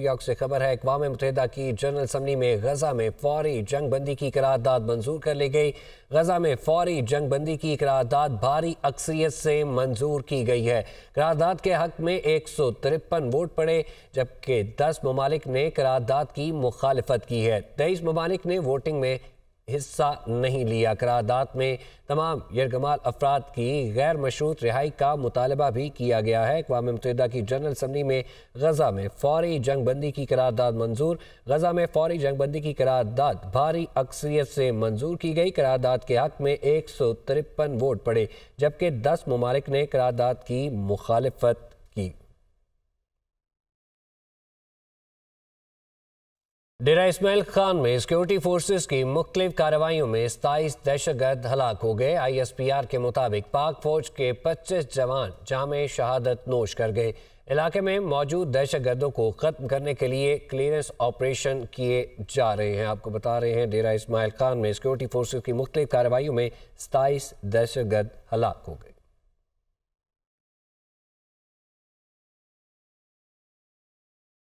New York से खबर है अकवा मुतहदा की जनरल असम्बली में गजा में फौरी जंग बंदी की करारदाद मंजूर कर ली गई गजा में फौरी जंग बंदी की करारदाद भारी अक्सरियत से मंजूर की गई है करारदाद के हक में एक सौ तिरपन वोट पड़े जबकि दस ममालिक ने करारदाद की मुखालफत की है तेईस ममालिक ने वोटिंग में हिस्सा नहीं लिया करारदात में तमाम यरगमाल अफराद की गैर मशरूत रिहाई का मुतालबा भी किया गया है अकवा मुतहदा की जनरल असम्बली में गजा में फौरी जंग बंदी की करारदाद मंजूर गजा में फौरी जंग बंदी की करारदाद भारी अक्सरियत से मंजूर की गई करारदाद के हक में एक सौ तिरपन वोट पड़े जबकि दस ममालिक ने करारदाद की मुखालफत की डेरा इसमाइल खान में सिक्योरिटी फोर्सेस की मुख्तलिफ कार्रवाइयों में सताईस दहशतगर्द हलाक हो गए आईएसपीआर के मुताबिक पाक फौज के 25 जवान जाम शहादत नोश कर गए इलाके में मौजूद दहशतगर्दों को ख़त्म करने के लिए क्लियरेंस ऑपरेशन किए जा रहे हैं आपको बता रहे हैं डेरा इसमाइल खान में सिक्योरिटी फोर्सेज की मुख्तलिफ कार्रवाइयों में सताईस दहशतगर्द हलाक हो गए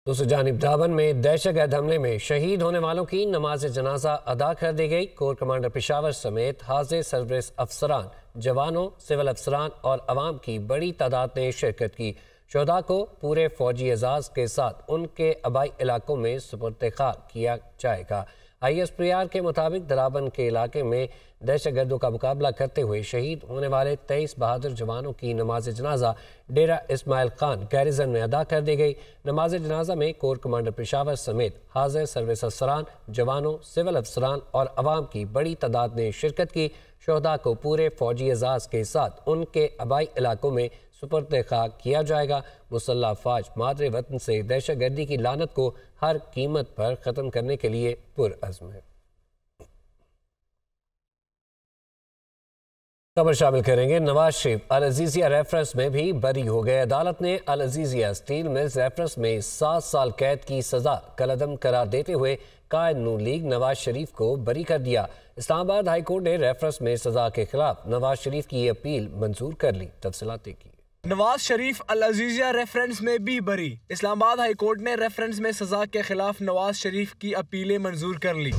दूसरी जानब धावन में दहशत गर्द हमले में शहीद होने वालों की नमाज जनाजा अदा कर दी गई कोर कमांडर पिशावर समेत हाजिर सर्विस अफसरान जवानों सिविल अफसरान और आवाम की बड़ी तादाद ने शिरकत की शहदा को पूरे फौजी एजाज के साथ उनके आबाई इलाकों में सुपुर्द खाक किया जाएगा आई एस पी आर के मुताबिक दराबन के इलाके में दहशत गर्दों का मुकाबला करते हुए शहीद होने वाले तेईस बहादुर जवानों की नमाज जनाजा डेरा इसमाइल खान गैरिजन में अदा कर दी गई नमाज जनाजा में कोर कमांडर पेशावर समेत हाजिर सर्विस अफसरान जवानों सिविल अफसरान और अवाम की बड़ी तादाद ने शिरकत की शहदा को पूरे फौजी एजाज के साथ उनके आबाई इलाकों में सुपर खाक किया जाएगा मुसल्ह फाज मादरे वतन से दहशत गर्दी की लानत को हर कीमत पर ख़त्म करने के लिए पुरज़म है खबर शामिल करेंगे नवाज शरीफ अल अजीजिया रेफरेंस में भी बरी हो गए अदालत ने Al Azizia steel mills reference में सात साल कैद की सजा कलदम करार देते हुए नू लीग नवाज शरीफ को बरी कर दिया इस्लामाबाद हाईकोर्ट ने रेफरेंस में सजा के खिलाफ नवाज शरीफ की अपील मंजूर कर ली तफसलाते की नवाज शरीफ अल अजीजिया रेफरेंस में भी बरी इस्लामाबाद हाई कोर्ट ने रेफरेंस में सजा के खिलाफ नवाज शरीफ की अपीलें मंजूर कर ली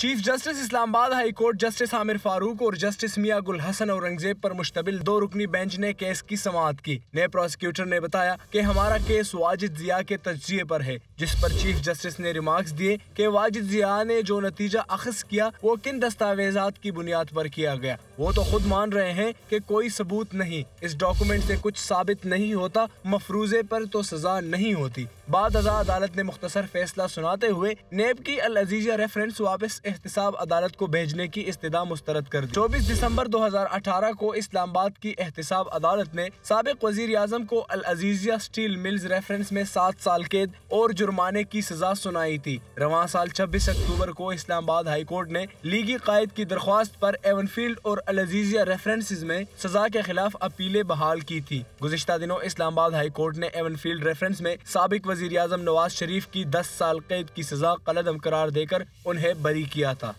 chief justice Islamabad high court justice Aamir Farooq और जस्टिस मियाँ गुल हसन औरंगजेब पर मुश्तमिल दो रुकनी बेंच ने केस की समाप्त की नए प्रोसिक्यूटर ने बताया कि हमारा केस वाजिद जिया के तजिए पर है जिस पर चीफ जस्टिस ने रिमार्क्स दिए कि वाजिद जिया ने जो नतीजा अखज किया वो किन दस्तावेजात की बुनियाद पर किया गया वो तो खुद मान रहे हैं कि कोई सबूत नहीं इस डॉक्यूमेंट से कुछ साबित नहीं होता मफरूजे पर तो सजा नहीं होती बाद अजा अदालत ने मुख्तसर फैसला सुनाते हुए नेब की अल अजीजा रेफरेंस वापस एहतसाब अदालत को भेजने की इस्तः मुस्तरद कर दी चौबीस दिसम्बर दो हजार अठारह को इस्लामाबाद की एहतसाब अदालत ने सबक वजीर अजम को Al Azizia steel mills reference में सात साल कैद और जुर्माने की सजा सुनाई थी रवान साल छब्बीस अक्टूबर को इस्लामाबाद हाईकोर्ट ने लीगी कायद की दरख्वास्त पर एवनफील्ड और अलजीजिया रेफरेंसेज में सजा के खिलाफ अपीलें बहाल की थी गुजशत दिनों इस्लामाबाद हाई कोर्ट ने एवन फील्ड रेफरेंस में सबक वजीर अजम नवाज शरीफ की दस साल कैद की सजा कलदम करार देकर उन्हें बरी किया था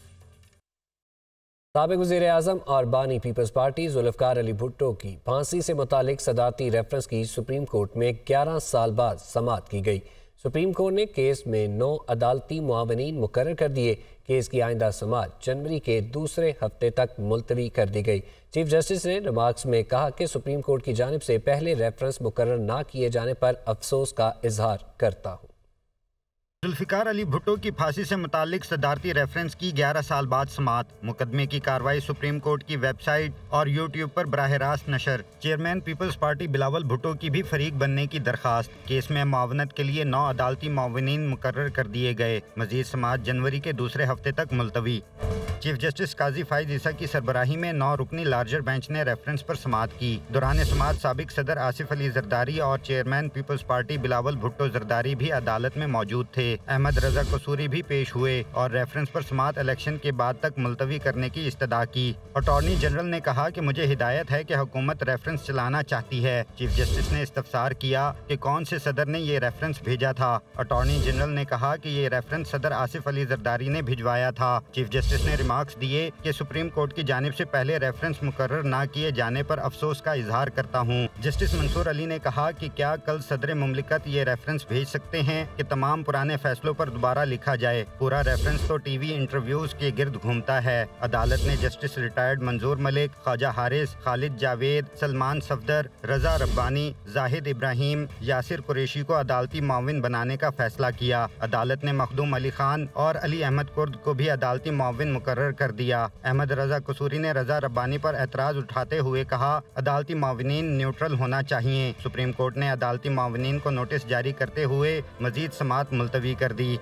सबक वजी अजम और बानी पीपल्स पार्टी जुल्फकार अली भुट्टो की फांसी से मुतल सदारती रेफरेंस की सुप्रीम कोर्ट में ग्यारह साल बाद समात की गई सुप्रीम कोर्ट ने केस में नौ अदालती मुआवनी मुकर कर दिए केस की आइंदा समाज जनवरी के दूसरे हफ्ते तक मुलतवी कर दी गई चीफ जस्टिस ने रिमार्क्स में कहा कि सुप्रीम कोर्ट की जानब से पहले रेफरेंस मुकर ना किए जाने पर अफसोस का इजहार करता हूँ जुल्फिकार अली भुट्टो की फांसी से मुतालिक सदारती रेफरेंस की 11 साल बाद समात मुकदमे की कार्रवाई सुप्रीम कोर्ट की वेबसाइट और यूट्यूब पर बरह रास्त नशर चेयरमैन पीपल्स पार्टी बिलावल भुट्टो की भी फरीक बनने की दरखास्त केस में मावनत के लिए नौ अदालती मावनीन मुकर कर दिए गए मजीद समात जनवरी के दूसरे हफ्ते तक मुलतवी चीफ जस्टिस काजी फाइज ईसा की सरबराही में नौ रुकनी लार्जर बेंच ने रेफरेंस पर समात की दौरान समात सबक सदर आसिफ अली जरदारी और चेयरमैन पीपल्स पार्टी बिलावल भुट्टो जरदारी भी अदालत में मौजूद थे अहमद रजा कसूरी भी पेश हुए और रेफरेंस पर समात इलेक्शन के बाद तक मुलतवी करने की इस्तः की अटॉर्नी जनरल ने कहा कि मुझे हिदायत है कि हुकूमत रेफरेंस चलाना चाहती है चीफ जस्टिस ने इस्तफसार किया कि कौन से सदर ने ये रेफरेंस भेजा था अटॉर्नी जनरल ने कहा कि ये रेफरेंस सदर आसिफ अली जरदारी ने भिजवाया था चीफ जस्टिस ने रिमार्क्स दिए कि सुप्रीम कोर्ट की जानब से पहले रेफरेंस मुकर न किए जाने पर अफसोस का इजहार करता हूँ जस्टिस मंसूर अली ने कहा कि क्या कल सदर ममलिकत ये रेफरेंस भेज सकते हैं कि तमाम पुराने फैसलों पर दोबारा लिखा जाए पूरा रेफरेंस तो टीवी इंटरव्यूज के गिर्द घूमता है अदालत ने जस्टिस रिटायर्ड मंजूर मलिक ख्वाजा हारिस खालिद जावेद सलमान सफदर रजा रब्बानी जाहिद इब्राहिम यासिर कुरेशी को अदालती माविन बनाने का फैसला किया अदालत ने मखदूम अली खान और अली अहमद कुर्द को भी अदालती माविन मुकर कर दिया अहमद रजा कसूरी ने रजा रब्बानी पर एतराज उठाते हुए कहा अदालती माविन न्यूट्रल होना चाहिए सुप्रीम कोर्ट ने अदालती माविन को नोटिस जारी करते हुए मजीद समात मुलतवी पूरी कर दी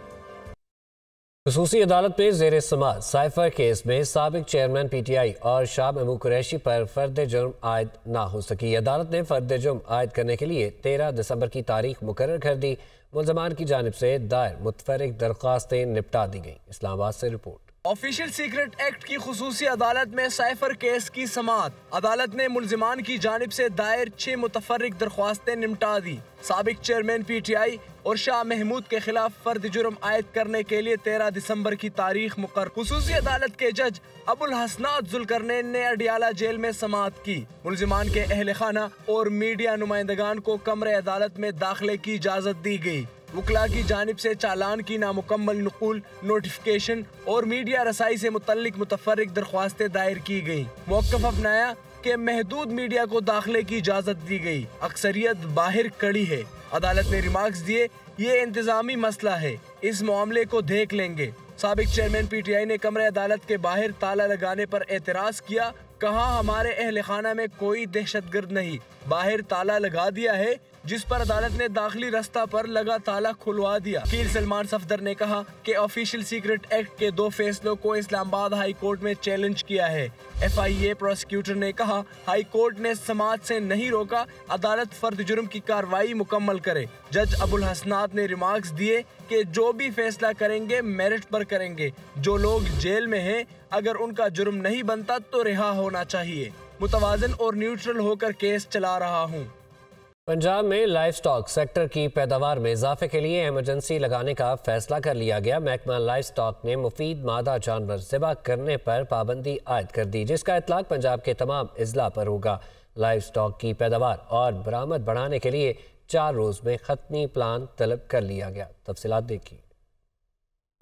खसूसी अदालत में जेर समाज साइफर केस में सबक चेयरमैन पी टी आई और शाह महमू कुरैशी पर फर्द जुर्म आयद ना हो सकी अदालत ने फर्द जुर्म आयद करने के लिए तेरह दिसंबर की तारीख मुकर कर दी मुलजमान की जानब से दायर मुतफरक दरख्वास्तें निपटा दी गई इस्लामाबाद से रिपोर्ट ऑफिशियल सीक्रेट एक्ट की खसूसी अदालत में साइफर केस की समात अदालत ने मुलजमान की जानब से दायर छह मुतफरक दरख्वास्तें निपटा दी सबक चेयरमैन पी टी आई और शाह महमूद के खिलाफ फर्द जुर्म आयद करने के लिए तेरह दिसंबर की तारीख मुकर खूस अदालत के जज अबुल हसनात जुलकरनैन ने अडियाला जेल में समात की मुलजमान के अहल खाना और मीडिया नुमाइंदगान को कमरे अदालत में दाखिले की इजाज़त दी गयी वकला की जानब से चालान की नामुकम्मल नकूल नोटिफिकेशन और मीडिया रसाई से मुतलिक मुतफरक दरख्वास्तें दायर की गयी मौकफ अपनाया के महदूद मीडिया को दाखिले की इजाज़त दी गयी अक्सरियत बाहर कड़ी है अदालत ने रिमार्क्स दिए ये इंतजामी मसला है इस मामले को देख लेंगे सबक चेयरमैन पी टी आई ने कमरे अदालत के बाहर ताला लगाने पर एतराज़ किया कहा हमारे अहल खाना में कोई दहशत गर्द नहीं बाहर ताला लगा दिया है जिस पर अदालत ने दाखिली रास्ता पर लगा ताला खुलवा दिया फिर सलमान सफदर ने कहा कि ऑफिशियल सीक्रेट एक्ट के दो फैसलों को इस्लामाबाद हाई कोर्ट में चैलेंज किया है एफ आई ए प्रोसिक्यूटर ने कहा हाई कोर्ट ने समाज से नहीं रोका अदालत फर्द जुर्म की कार्रवाई मुकम्मल करे जज अबुल हसनाद ने रिमार्क्स दिए कि जो भी फैसला करेंगे मेरिट पर करेंगे जो लोग जेल में है अगर उनका जुर्म नहीं बनता तो रिहा होना चाहिए मुतवाजन और न्यूट्रल होकर केस चला रहा हूँ पंजाब में लाइफ स्टॉक सेक्टर की पैदावार में इजाफे के लिए एमरजेंसी लगाने का फैसला कर लिया गया महकमा लाइफ स्टॉक ने मुफीद मादा जानवर जबा करने पर पाबंदी आयद कर दी जिसका इतलाक पंजाब के तमाम अजला पर होगा लाइफ स्टॉक की पैदावार और बरामद बढ़ाने के लिए चार रोज़ में खतनी प्लान तलब कर लिया गया तफसलत देखिए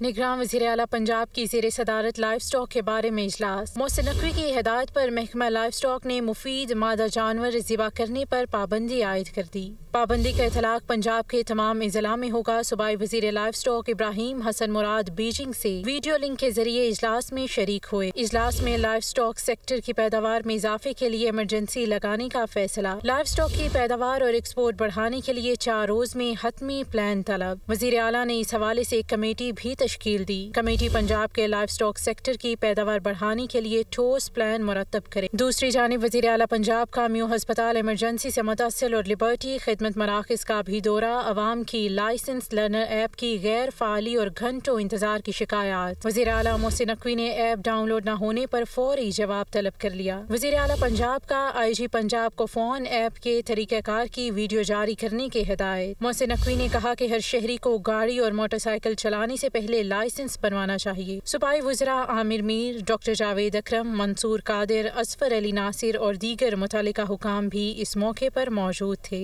निगरान वजी अला पंजाब की जेर सदारत लाइफ स्टॉक के बारे में इजलास मोहसिन नकवी की हदायत पर महकमा लाइफ स्टॉक ने मुफीद मादा जानवर ज़िबा करने पर पाबंदी आयद कर दी पाबंदी का इतलाक पंजाब के तमाम अजला में होगा सुबह वजीर livestock Ibrahim Hasan Murad Beijing से वीडियो लिंक के जरिए इजलास में शरीक हुए इजलास में लाइफ स्टॉक सेक्टर की पैदावार में इजाफे के लिए इमरजेंसी लगाने का फैसला लाइफ स्टॉक की पैदावार और एक्सपोर्ट बढ़ाने के लिए चार रोज में हतमी प्लान तलब वजीर अला ने इस हवाले ऐसी एक कमेटी भी तश्ल दी कमेटी पंजाब के लाइफ स्टॉक सेक्टर की पैदावार बढ़ाने के लिए ठोस प्लान मुरतब करे दूसरी जानब वजी अला पंजाब का म्यू हस्पताल इमरजेंसी ऐसी मुतासर और लिबर्टी खिदमत खिदमत मराकज़ का भी दौरा अवाम की लाइसेंस लर्नर ऐप की गैर फाली और घंटों इंतजार की शिकायत वजी अला मोहसिन नकवी ने ऐप डाउनलोड न होने पर फौरी जवाब तलब कर लिया वजी अला पंजाब का आई जी पंजाब को फोन ऐप के तरीक़ाकार की वीडियो जारी करने की हदायत मोहसिन नकवी ने कहा की हर शहरी को गाड़ी और मोटरसाइकिल चलाने ऐसी पहले लाइसेंस बनवाना चाहिए सूबाई वजरा आमिर मीर डॉक्टर जावेद अक्रम मंसूर कादिर असफर अली नासिर और दीगर मुतल हुकाम भी इस मौके पर मौजूद थे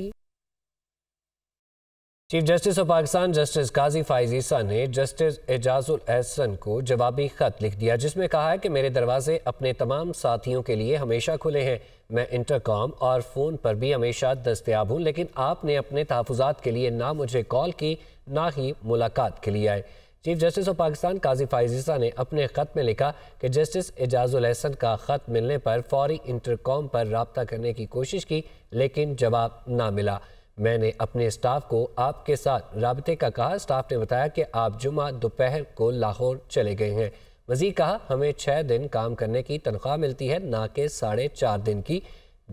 chief justice of Pakistan justice Qazi Faez Isa ने जस्टिस एजाजुल एहसन को जवाबी खत लिख दिया जिसमें कहा है कि मेरे दरवाजे अपने तमाम साथियों के लिए हमेशा खुले हैं मैं इंटरकॉम और फ़ोन पर भी हमेशा दस्तियाब हूँ लेकिन आपने अपने तहफात के लिए ना मुझे कॉल की ना ही मुलाकात के लिए आए chief justice of Pakistan Qazi Faez Isa ने अपने ख़त में लिखा कि जस्टिस एजाजुल एहसन का ख़त मिलने पर फौरी इंटरकॉम पर रबता करने की कोशिश की लेकिन जवाब ना मिला मैंने अपने स्टाफ को आपके साथ रबते का कहा स्टाफ ने बताया कि आप जुमा दोपहर को लाहौर चले गए हैं मजीद कहा हमें छः दिन काम करने की तनख्वाह मिलती है ना कि साढ़े चार दिन की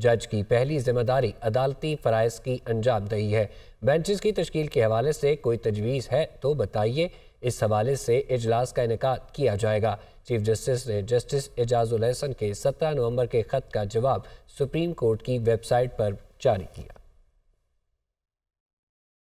जज की पहली जिम्मेदारी अदालती फ़राइज़ की अंजाम दही है बेंचज़ की तश्ील के हवाले से कोई तजवीज़ है तो बताइए इस हवाले से इजलास का इनका किया जाएगा चीफ जस्टिस ने जस्टिस एजाज उलहसन के सत्रह नवंबर के ख़त का जवाब सुप्रीम कोर्ट की वेबसाइट पर जारी किया